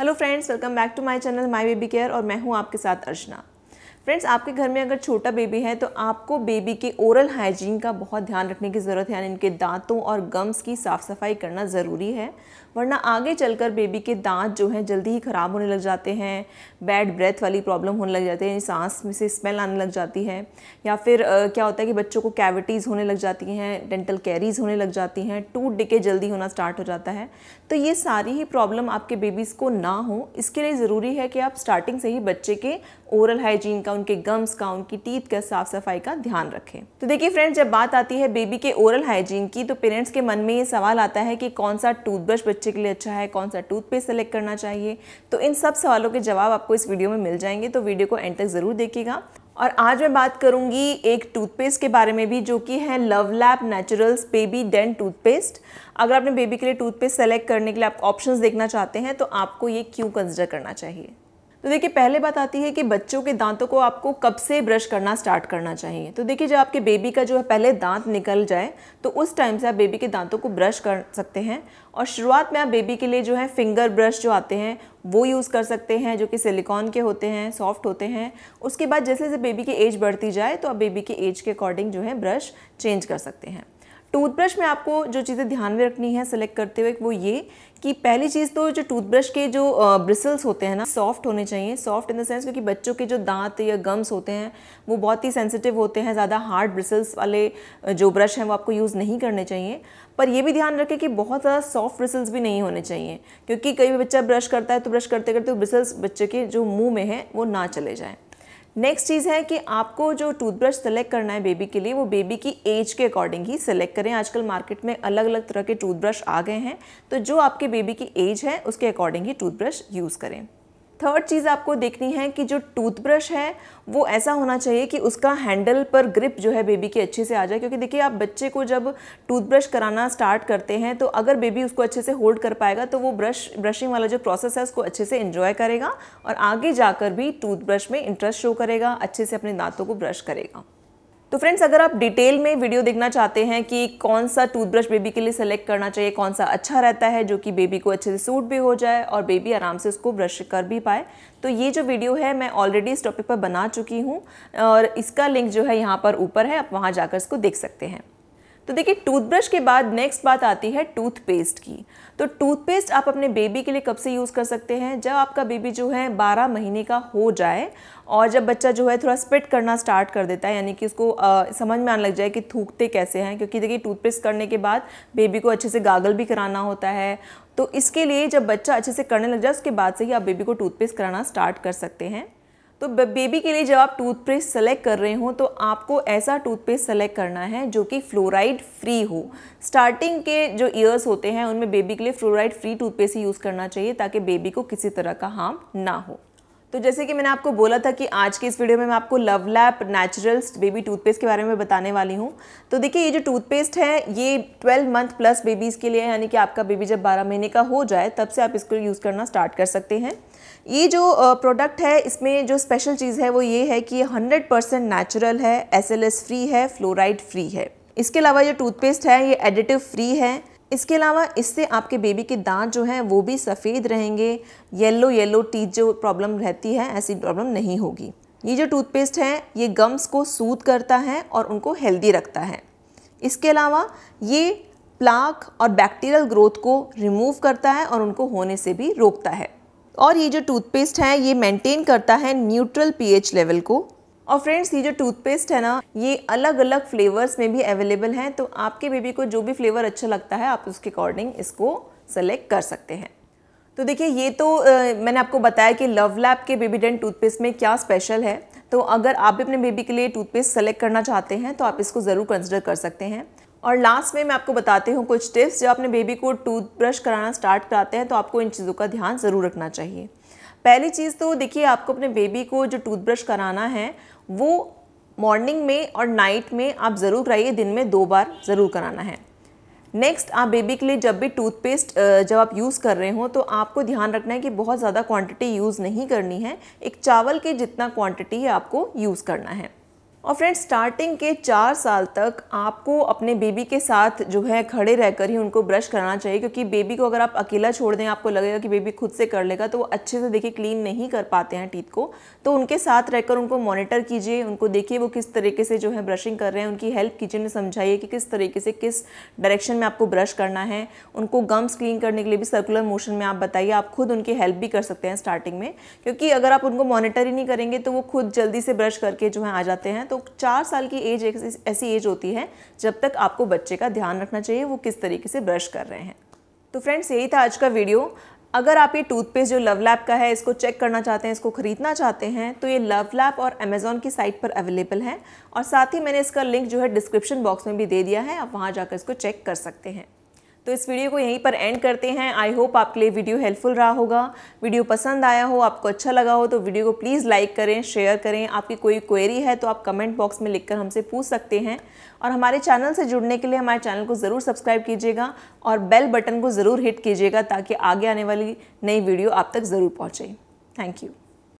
hello friends welcome back to my channel my baby care और मैं हूं आपके साथ अर्चना फ्रेंड्स आपके घर में अगर छोटा बेबी है तो आपको बेबी के ओरल हाइजीन का बहुत ध्यान रखने की ज़रूरत है यानी इनके दांतों और गम्स की साफ़ सफाई करना ज़रूरी है वरना आगे चलकर बेबी के दांत जो हैं जल्दी ही ख़राब होने लग जाते हैं बैड ब्रेथ वाली प्रॉब्लम होने लग जाती है सांस में से स्मेल आने लग जाती है या फिर आ, क्या होता है कि बच्चों को कैविटीज़ होने लग जाती हैं डेंटल कैरीज़ होने लग जाती हैं टूट डिके जल्दी होना स्टार्ट हो जाता है तो ये सारी ही प्रॉब्लम आपके बेबीज़ को ना हो इसके लिए ज़रूरी है कि आप स्टार्टिंग से ही बच्चे के ओरल हाइजीन का उनके गम्स का उनकी टीथ का साफ सफाई का ध्यान रखें तो देखिए फ्रेंड्स जब बात आती है बेबी के ओरल हाइजीन की तो पेरेंट्स के मन में ये सवाल आता है कि कौन सा टूथब्रश बच्चे के लिए अच्छा है कौन सा टूथपेस्ट सेलेक्ट करना चाहिए तो इन सब सवालों के जवाब आपको इस वीडियो में मिल जाएंगे तो वीडियो को एंड तक ज़रूर देखिएगा और आज मैं बात करूंगी एक टूथपेस्ट के बारे में भी जो कि है Love Lab Naturals baby dent toothpaste अगर आपने बेबी के लिए टूथपेस्ट सेलेक्ट करने के लिए आप ऑप्शंस देखना चाहते हैं तो आपको ये क्यों कंसिडर करना चाहिए तो देखिए पहले बात आती है कि बच्चों के दांतों को आपको कब से ब्रश करना स्टार्ट करना चाहिए तो देखिए जब आपके बेबी का जो है पहले दांत निकल जाए तो उस टाइम से आप बेबी के दांतों को ब्रश कर सकते हैं और शुरुआत में आप बेबी के लिए जो है फिंगर ब्रश जो आते हैं वो यूज़ कर सकते हैं जो कि सिलिकॉन के होते हैं सॉफ्ट होते हैं उसके बाद जैसे जैसे बेबी की एज बढ़ती जाए तो आप बेबी की एज के अकॉर्डिंग जो है ब्रश चेंज कर सकते हैं टूथब्रश में आपको जो चीज़ें ध्यान में रखनी है सेलेक्ट करते हुए वो ये कि पहली चीज़ तो जो टूथब्रश के जो ब्रिसल्स होते हैं ना सॉफ्ट होने चाहिए सॉफ्ट इन द सेंस क्योंकि बच्चों के जो दांत या गम्स होते हैं वो बहुत ही सेंसिटिव होते हैं ज़्यादा हार्ड ब्रिसल्स वाले जो ब्रश हैं वो आपको यूज़ नहीं करने चाहिए पर ये भी ध्यान रखें कि बहुत ज़्यादा सॉफ्ट ब्रिसल्स भी नहीं होने चाहिए क्योंकि कई बच्चा ब्रश करता है तो ब्रश करते करते ब्रिसल्स बच्चे के जो मुँह में है वो ना चले जाएँ नेक्स्ट चीज़ है कि आपको जो टूथब्रश सेलेक्ट करना है बेबी के लिए वो बेबी की एज के अकॉर्डिंग ही सेलेक्ट करें आजकल मार्केट में अलग अलग तरह के टूथब्रश आ गए हैं तो जो आपके बेबी की एज है उसके अकॉर्डिंग ही टूथब्रश यूज़ करें थर्ड चीज़ आपको देखनी है कि जो टूथब्रश है वो ऐसा होना चाहिए कि उसका हैंडल पर ग्रिप जो है बेबी के अच्छे से आ जाए क्योंकि देखिए आप बच्चे को जब टूथब्रश कराना स्टार्ट करते हैं तो अगर बेबी उसको अच्छे से होल्ड कर पाएगा तो वो ब्रश ब्रशिंग वाला जो प्रोसेस है उसको अच्छे से इन्जॉय करेगा और आगे जाकर भी टूथब्रश में इंटरेस्ट शो करेगा अच्छे से अपने दांतों को ब्रश करेगा तो फ्रेंड्स अगर आप डिटेल में वीडियो देखना चाहते हैं कि कौन सा टूथब्रश बेबी के लिए सेलेक्ट करना चाहिए कौन सा अच्छा रहता है जो कि बेबी को अच्छे से सूट भी हो जाए और बेबी आराम से उसको ब्रश कर भी पाए तो ये जो वीडियो है मैं ऑलरेडी इस टॉपिक पर बना चुकी हूँ और इसका लिंक जो है यहाँ पर ऊपर है आप वहाँ जाकर इसको देख सकते हैं तो देखिए टूथब्रश के बाद नेक्स्ट बात आती है टूथपेस्ट की तो टूथपेस्ट आप अपने बेबी के लिए कब से यूज़ कर सकते हैं जब आपका बेबी जो है 12 महीने का हो जाए और जब बच्चा जो है थोड़ा स्पिट करना स्टार्ट कर देता है यानी कि उसको आ, समझ में आने लग जाए कि थूकते कैसे हैं क्योंकि देखिए टूथपेस्ट करने के बाद बेबी को अच्छे से गागल भी कराना होता है तो इसके लिए जब बच्चा अच्छे से करने लग जाए उसके बाद से ही आप बेबी को टूथपेस्ट कराना स्टार्ट कर सकते हैं तो बेबी के लिए जब आप टूथपेस्ट सेलेक्ट कर रहे हो तो आपको ऐसा टूथपेस्ट सेलेक्ट करना है जो कि फ्लोराइड फ्री हो स्टार्टिंग के जो ईयर्स होते हैं उनमें बेबी के लिए फ्लोराइड फ्री टूथपेस्ट ही यूज़ करना चाहिए ताकि बेबी को किसी तरह का हार्म ना हो तो जैसे कि मैंने आपको बोला था कि आज की इस वीडियो में मैं आपको Love Lab Naturals baby toothpaste के बारे में बताने वाली हूँ तो देखिए ये जो टूथपेस्ट है ये 12 मंथ प्लस बेबीज़ के लिए यानी कि आपका बेबी जब 12 महीने का हो जाए तब से आप इसको यूज़ करना स्टार्ट कर सकते हैं ये जो प्रोडक्ट है इसमें जो स्पेशल चीज़ है वो ये है कि ये हंड्रेड परसेंट नेचुरल है एस फ्री है फ्लोराइड फ्री है इसके अलावा जो टूथपेस्ट है ये एडिटिव फ्री है इसके अलावा इससे आपके बेबी के दांत जो हैं वो भी सफ़ेद रहेंगे येलो येलो टीथ जो प्रॉब्लम रहती है ऐसी प्रॉब्लम नहीं होगी ये जो टूथपेस्ट है ये गम्स को सूद करता है और उनको हेल्दी रखता है इसके अलावा ये प्लाक और बैक्टीरियल ग्रोथ को रिमूव करता है और उनको होने से भी रोकता है और ये जो टूथपेस्ट है ये मेंटेन करता है न्यूट्रल पीएच लेवल को और फ्रेंड्स ये जो टूथपेस्ट है ना ये अलग अलग फ्लेवर्स में भी अवेलेबल हैं तो आपके बेबी को जो भी फ्लेवर अच्छा लगता है आप उसके अकॉर्डिंग इसको सेलेक्ट कर सकते हैं तो देखिए ये तो आ, मैंने आपको बताया कि लव लैब के बेबी डेंट टूथपेस्ट में क्या स्पेशल है तो अगर आप भी अपने बेबी के लिए टूथपेस्ट सेलेक्ट करना चाहते हैं तो आप इसको ज़रूर कंसिडर कर सकते हैं और लास्ट में मैं आपको बताती हूँ कुछ टिप्स जब अपने बेबी को टूथब्रश कराना स्टार्ट कराते हैं तो आपको इन चीज़ों का ध्यान ज़रूर रखना चाहिए पहली चीज़ तो देखिए आपको अपने बेबी को जो टूथब्रश कराना है वो मॉर्निंग में और नाइट में आप ज़रूर कराइए दिन में दो बार ज़रूर कराना है नेक्स्ट आप बेबी के लिए जब भी टूथपेस्ट जब आप यूज़ कर रहे हो तो आपको ध्यान रखना है कि बहुत ज़्यादा क्वांटिटी यूज़ नहीं करनी है एक चावल के जितना क्वांटिटी है आपको यूज़ करना है और फ्रेंड्स स्टार्टिंग के चार साल तक आपको अपने बेबी के साथ जो है खड़े रहकर ही उनको ब्रश कराना चाहिए क्योंकि बेबी को अगर आप अकेला छोड़ दें आपको लगेगा कि बेबी खुद से कर लेगा तो वो अच्छे से देखिए क्लीन नहीं कर पाते हैं टीथ को तो उनके साथ रहकर उनको मॉनिटर कीजिए उनको देखिए वो किस तरीके से जो है ब्रशिंग कर रहे हैं उनकी हेल्प कीजिए उन्हें समझाइए कि किस तरीके से किस डायरेक्शन में आपको ब्रश करना है उनको गम्स क्लीन करने के लिए भी सर्कुलर मोशन में आप बताइए आप खुद उनकी हेल्प भी कर सकते हैं स्टार्टिंग में क्योंकि अगर आप उनको मॉनिटर ही नहीं करेंगे तो वो खुद जल्दी से ब्रश करके जो है आ जाते हैं तो चार साल की एज एक ऐसी एज होती है जब तक आपको बच्चे का ध्यान रखना चाहिए वो किस तरीके से ब्रश कर रहे हैं तो फ्रेंड्स यही था आज का वीडियो अगर आप ये टूथपेस्ट जो लव लैब का है इसको चेक करना चाहते हैं इसको ख़रीदना चाहते हैं तो ये लव लैब और अमेज़ॉन की साइट पर अवेलेबल है और साथ ही मैंने इसका लिंक जो है डिस्क्रिप्शन बॉक्स में भी दे दिया है आप वहाँ जाकर इसको चेक कर सकते हैं तो इस वीडियो को यहीं पर एंड करते हैं आई होप आपके लिए वीडियो हेल्पफुल रहा होगा वीडियो पसंद आया हो आपको अच्छा लगा हो तो वीडियो को प्लीज़ लाइक करें शेयर करें आपकी कोई क्वेरी है तो आप कमेंट बॉक्स में लिखकर हमसे पूछ सकते हैं और हमारे चैनल से जुड़ने के लिए हमारे चैनल को ज़रूर सब्सक्राइब कीजिएगा और बेल बटन को ज़रूर हिट कीजिएगा ताकि आगे आने वाली नई वीडियो आप तक ज़रूर पहुँचे थैंक यू